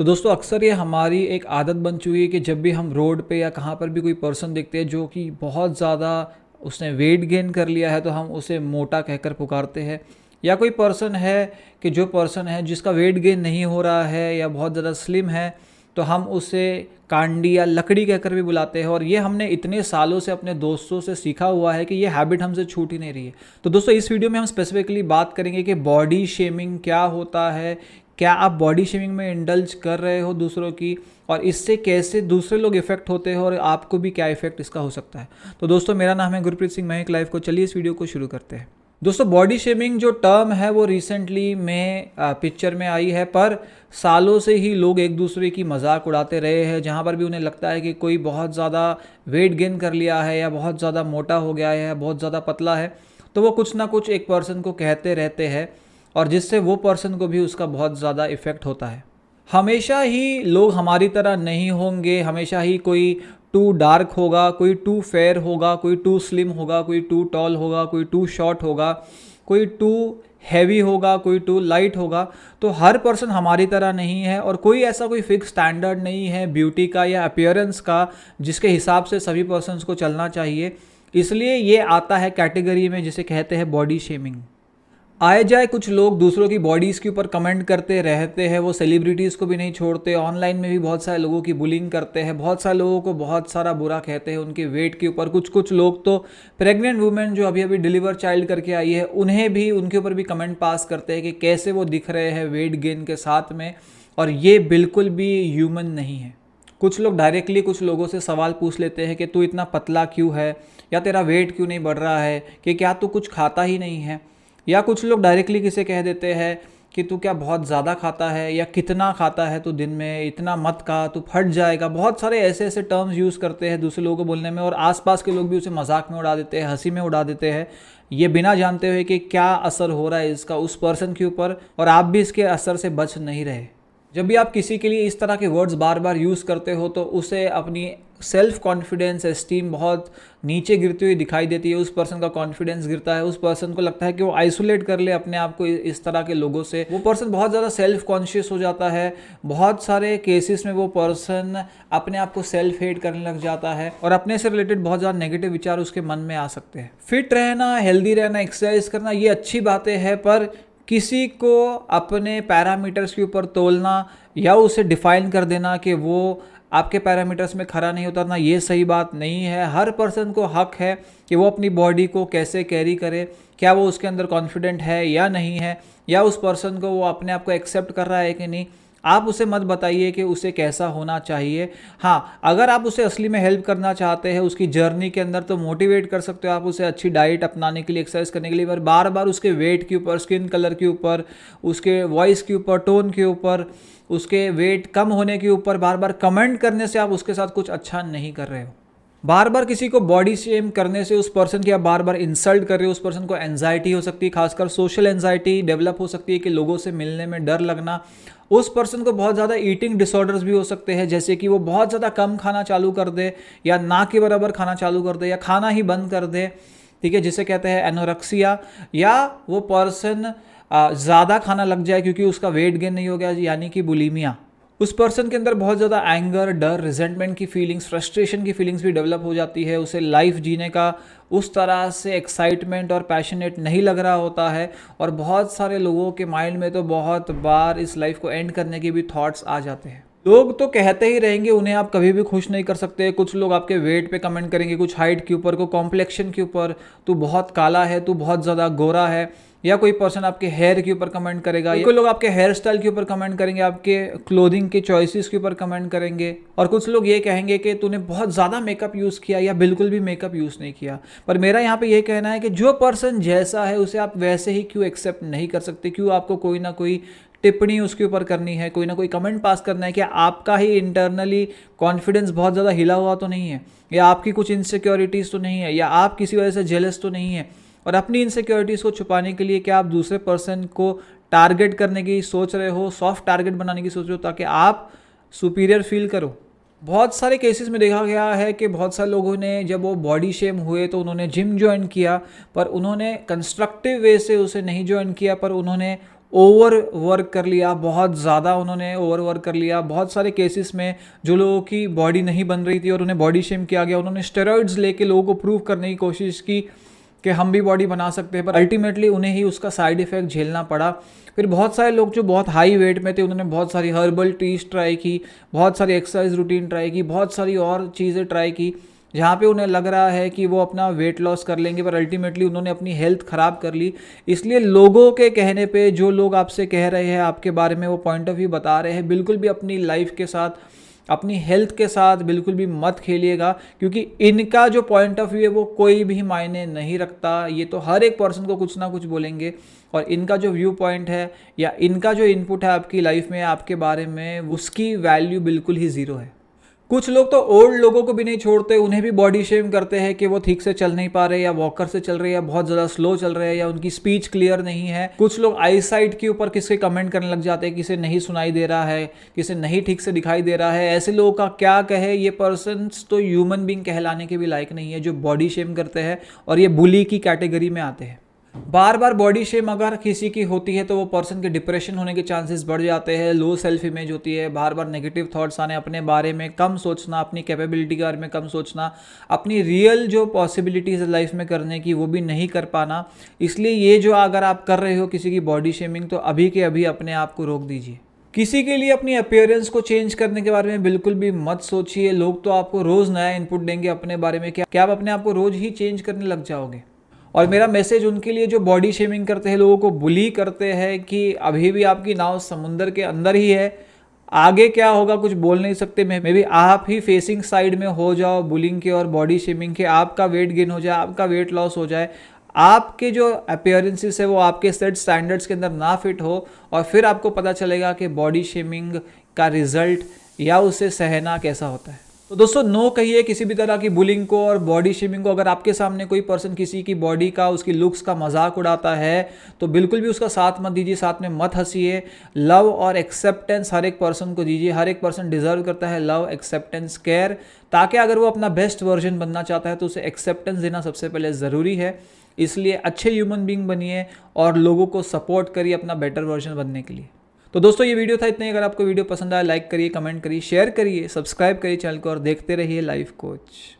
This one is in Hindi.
तो दोस्तों अक्सर ये हमारी एक आदत बन चुकी है कि जब भी हम रोड पे या कहाँ पर भी कोई पर्सन देखते हैं जो कि बहुत ज़्यादा उसने वेट गेन कर लिया है तो हम उसे मोटा कहकर पुकारते हैं या कोई पर्सन है कि जो पर्सन है जिसका वेट गेन नहीं हो रहा है या बहुत ज़्यादा स्लिम है तो हम उसे कांडी या लकड़ी कहकर भी बुलाते हैं और ये हमने इतने सालों से अपने दोस्तों से सीखा हुआ है कि ये हैबिट हमसे छूट ही नहीं रही है तो दोस्तों इस वीडियो में हम स्पेसिफिकली बात करेंगे कि बॉडी शेमिंग क्या होता है क्या आप बॉडी शेमिंग में इंडल्ज कर रहे हो दूसरों की और इससे कैसे दूसरे लोग इफेक्ट होते हो और आपको भी क्या इफेक्ट इसका हो सकता है तो दोस्तों मेरा नाम है गुरप्रीत सिंह महक लाइफ को चलिए इस वीडियो को शुरू करते हैं दोस्तों बॉडी शेमिंग जो टर्म है वो रिसेंटली में पिक्चर में आई है पर सालों से ही लोग एक दूसरे की मजाक उड़ाते रहे हैं जहाँ पर भी उन्हें लगता है कि कोई बहुत ज़्यादा वेट गेन कर लिया है या बहुत ज़्यादा मोटा हो गया है या बहुत ज़्यादा पतला है तो वो कुछ ना कुछ एक पर्सन को कहते रहते हैं और जिससे वो पर्सन को भी उसका बहुत ज़्यादा इफ़ेक्ट होता है हमेशा ही लोग हमारी तरह नहीं होंगे हमेशा ही कोई टू डार्क होगा कोई टू फेयर होगा कोई टू स्लिम होगा कोई टू टॉल होगा कोई टू शॉर्ट होगा कोई टू हैवी होगा कोई टू लाइट होगा तो हर पर्सन हमारी तरह नहीं है और कोई ऐसा कोई फिक्स स्टैंडर्ड नहीं है ब्यूटी का या अपियरेंस का जिसके हिसाब से सभी पर्सनस को चलना चाहिए इसलिए ये आता है कैटेगरी में जिसे कहते हैं बॉडी शेमिंग आए जाए कुछ लोग दूसरों की बॉडीज़ के ऊपर कमेंट करते रहते हैं वो सेलिब्रिटीज़ को भी नहीं छोड़ते ऑनलाइन में भी बहुत सारे लोगों की बुलिंग करते हैं बहुत सारे लोगों को बहुत सारा बुरा कहते हैं उनके वेट के ऊपर कुछ कुछ लोग तो प्रेग्नेंट वुमेन जो अभी अभी डिलीवर चाइल्ड करके आई है उन्हें भी उनके ऊपर भी कमेंट पास करते हैं कि कैसे वो दिख रहे हैं वेट गेन के साथ में और ये बिल्कुल भी ह्यूमन नहीं है कुछ लोग डायरेक्टली कुछ लोगों से सवाल पूछ लेते हैं कि तू इतना पतला क्यों है या तेरा वेट क्यों नहीं बढ़ रहा है कि क्या तू कुछ खाता ही नहीं है या कुछ लोग डायरेक्टली किसे कह देते हैं कि तू क्या बहुत ज़्यादा खाता है या कितना खाता है तू दिन में इतना मत खा तू फट जाएगा बहुत सारे ऐसे ऐसे टर्म्स यूज़ करते हैं दूसरे लोगों को बोलने में और आसपास के लोग भी उसे मजाक में उड़ा देते हैं हंसी में उड़ा देते हैं ये बिना जानते हुए कि क्या असर हो रहा है इसका उस पर्सन के ऊपर और आप भी इसके असर से बच नहीं रहे जब भी आप किसी के लिए इस तरह के वर्ड्स बार बार यूज़ करते हो तो उसे अपनी सेल्फ कॉन्फिडेंस एस्टीम बहुत नीचे गिरती हुई दिखाई देती है उस पर्सन का कॉन्फिडेंस गिरता है उस पर्सन को लगता है कि वो आइसोलेट कर ले अपने आप को इस तरह के लोगों से वो पर्सन बहुत ज़्यादा सेल्फ कॉन्शियस हो जाता है बहुत सारे केसेस में वो पर्सन अपने आप को सेल्फ हेट करने लग जाता है और अपने से रिलेटेड बहुत ज़्यादा नेगेटिव विचार उसके मन में आ सकते हैं फिट रहना हेल्दी रहना एक्सरसाइज करना ये अच्छी बातें हैं पर किसी को अपने पैरामीटर्स के ऊपर तोलना या उसे डिफाइन कर देना कि वो आपके पैरामीटर्स में खरा नहीं उतरना ये सही बात नहीं है हर पर्सन को हक है कि वो अपनी बॉडी को कैसे कैरी करे क्या वो उसके अंदर कॉन्फिडेंट है या नहीं है या उस पर्सन को वो अपने आप को एक्सेप्ट कर रहा है कि नहीं आप उसे मत बताइए कि उसे कैसा होना चाहिए हाँ अगर आप उसे असली में हेल्प करना चाहते हैं उसकी जर्नी के अंदर तो मोटिवेट कर सकते हो आप उसे अच्छी डाइट अपनाने के लिए एक्सरसाइज करने के लिए पर बार बार उसके वेट के ऊपर स्किन कलर के ऊपर उसके वॉइस के ऊपर टोन के ऊपर उसके वेट कम होने के ऊपर बार बार कमेंट करने से आप उसके साथ कुछ अच्छा नहीं कर रहे हो बार बार किसी को बॉडी शेम करने से उस पर्सन की आप बार बार इंसल्ट कर रहे हो उस पर्सन को एनजाइटी हो सकती है खासकर सोशल एनजाइटी डेवलप हो सकती है कि लोगों से मिलने में डर लगना उस पर्सन को बहुत ज़्यादा ईटिंग डिसऑर्डर्स भी हो सकते हैं जैसे कि वो बहुत ज़्यादा कम खाना चालू कर दे या ना के बराबर खाना चालू कर दे या खाना ही बंद कर दे ठीक है जिसे कहते हैं एनोरक्सिया या वो पर्सन ज़्यादा खाना लग जाए क्योंकि उसका वेट गेन नहीं हो गया यानी कि बुलीमिया उस पर्सन के अंदर बहुत ज़्यादा एंगर डर रिजेंटमेंट की फीलिंग्स फ्रस्ट्रेशन की फीलिंग्स भी डेवलप हो जाती है उसे लाइफ जीने का उस तरह से एक्साइटमेंट और पैशनेट नहीं लग रहा होता है और बहुत सारे लोगों के माइंड में तो बहुत बार इस लाइफ को एंड करने के भी थाट्स आ जाते हैं लोग तो कहते ही रहेंगे उन्हें आप कभी भी खुश नहीं कर सकते कुछ लोग आपके वेट पे कमेंट करेंगे कुछ हाइट के ऊपर को कॉम्प्लेक्शन के ऊपर तू बहुत काला है तू बहुत ज़्यादा गोरा है या कोई पर्सन आपके हेयर के ऊपर कमेंट करेगा या कोई लोग आपके हेयर स्टाइल के ऊपर कमेंट करेंगे आपके क्लोथिंग के चॉइसेस के ऊपर कमेंट करेंगे और कुछ लोग ये कहेंगे कि तूने बहुत ज़्यादा मेकअप यूज़ किया या बिल्कुल भी मेकअप यूज़ नहीं किया पर मेरा यहाँ पर यह कहना है कि जो पर्सन जैसा है उसे आप वैसे ही क्यों एक्सेप्ट नहीं कर सकते क्यों आपको कोई ना कोई टिप्पणी उसके ऊपर करनी है कोई ना कोई कमेंट पास करना है कि आपका ही इंटरनली कॉन्फिडेंस बहुत ज़्यादा हिला हुआ तो नहीं है या आपकी कुछ इनसिक्योरिटीज़ तो नहीं है या आप किसी वजह से जेलस तो नहीं है और अपनी इनसिक्योरिटीज़ को छुपाने के लिए क्या आप दूसरे पर्सन को टारगेट करने की सोच रहे हो सॉफ्ट टारगेट बनाने की सोच रहे हो ताकि आप सुपीरियर फील करो बहुत सारे केसेस में देखा गया है कि बहुत सारे लोगों ने जब वो बॉडी शेम हुए तो उन्होंने जिम ज्वाइन किया पर उन्होंने कंस्ट्रक्टिव वे से उसे नहीं ज्वाइन किया पर उन्होंने ओवर वर्क कर लिया बहुत ज़्यादा उन्होंने ओवर वर्क कर लिया बहुत सारे केसेस में जो लोगों की बॉडी नहीं बन रही थी और उन्हें बॉडी शेम किया गया उन्होंने स्टेरॉइड्स लेके लोगों को प्रूव करने की कोशिश की कि हम भी बॉडी बना सकते हैं पर अल्टीमेटली उन्हें ही उसका साइड इफेक्ट झेलना पड़ा फिर बहुत सारे लोग जो बहुत हाई वेट में थे उन्होंने बहुत सारी हर्बल टीज ट्राई की बहुत सारी एक्सरसाइज रूटीन ट्राई की बहुत सारी और चीज़ें ट्राई की जहाँ पे उन्हें लग रहा है कि वो अपना वेट लॉस कर लेंगे पर अल्टीमेटली उन्होंने अपनी हेल्थ ख़राब कर ली इसलिए लोगों के कहने पे जो लोग आपसे कह रहे हैं आपके बारे में वो पॉइंट ऑफ व्यू बता रहे हैं बिल्कुल भी अपनी लाइफ के साथ अपनी हेल्थ के साथ बिल्कुल भी मत खेलिएगा क्योंकि इनका जो पॉइंट ऑफ व्यू है वो कोई भी मायने नहीं रखता ये तो हर एक पर्सन को कुछ ना कुछ बोलेंगे और इनका जो व्यू पॉइंट है या इनका जो इनपुट है आपकी लाइफ में आपके बारे में उसकी वैल्यू बिल्कुल ही ज़ीरो है कुछ लोग तो ओल्ड लोगों को भी नहीं छोड़ते उन्हें भी बॉडी शेम करते हैं कि वो ठीक से चल नहीं पा रहे या वॉकर से चल रहे या बहुत ज़्यादा स्लो चल रहे हैं या उनकी स्पीच क्लियर नहीं है कुछ लोग आई साइट के ऊपर किसके कमेंट करने लग जाते हैं किसे नहीं सुनाई दे रहा है किसे नहीं ठीक से दिखाई दे रहा है ऐसे लोगों का क्या कहे ये पर्सन तो ह्यूमन बींग कहलाने के भी लायक नहीं है जो बॉडी शेम करते हैं और ये बुली की कैटेगरी में आते हैं बार बार बॉडी शेम अगर किसी की होती है तो वो पर्सन के डिप्रेशन होने के चांसेस बढ़ जाते हैं लो सेल्फ इमेज होती है बार बार नेगेटिव थॉट्स आने अपने बारे में कम सोचना अपनी कैपेबिलिटी के बारे में कम सोचना अपनी रियल जो पॉसिबिलिटीज़ लाइफ में करने की वो भी नहीं कर पाना इसलिए ये जो अगर आप कर रहे हो किसी की बॉडी शेमिंग तो अभी के अभी अपने आप को रोक दीजिए किसी के लिए अपनी अपियरेंस को चेंज करने के बारे में बिल्कुल भी मत सोचिए लोग तो आपको रोज़ नया इनपुट देंगे अपने बारे में क्या क्या आप अपने आप को रोज़ ही चेंज करने लग जाओगे और मेरा मैसेज उनके लिए जो बॉडी शेमिंग करते हैं लोगों को बुली करते हैं कि अभी भी आपकी नाव समुंदर के अंदर ही है आगे क्या होगा कुछ बोल नहीं सकते मैं मे भी आप ही फेसिंग साइड में हो जाओ बुलिंग के और बॉडी शेमिंग के आपका वेट गेन हो जाए आपका वेट लॉस हो जाए आपके जो अपेयरेंसेस है वो आपके सेट स्टैंडर्ड्स के अंदर ना फिट हो और फिर आपको पता चलेगा कि बॉडी शेमिंग का रिजल्ट या उसे सहना कैसा होता है तो दोस्तों नो कहिए किसी भी तरह की बुलिंग को और बॉडी शेमिंग को अगर आपके सामने कोई पर्सन किसी की बॉडी का उसकी लुक्स का मजाक उड़ाता है तो बिल्कुल भी उसका साथ मत दीजिए साथ में मत हंसीए लव और एक्सेप्टेंस हर एक पर्सन को दीजिए हर एक पर्सन डिजर्व करता है लव एक्सेप्टेंस केयर ताकि अगर वो अपना बेस्ट वर्जन बनना चाहता है तो उसे एक्सेप्टेंस देना सबसे पहले ज़रूरी है इसलिए अच्छे ह्यूमन बींग बनिए और लोगों को सपोर्ट करिए अपना बेटर वर्जन बनने के लिए तो दोस्तों ये वीडियो था इतने अगर आपको वीडियो पसंद आया लाइक करिए कमेंट करिए शेयर करिए सब्सक्राइब करिए चैनल को और देखते रहिए लाइफ कोच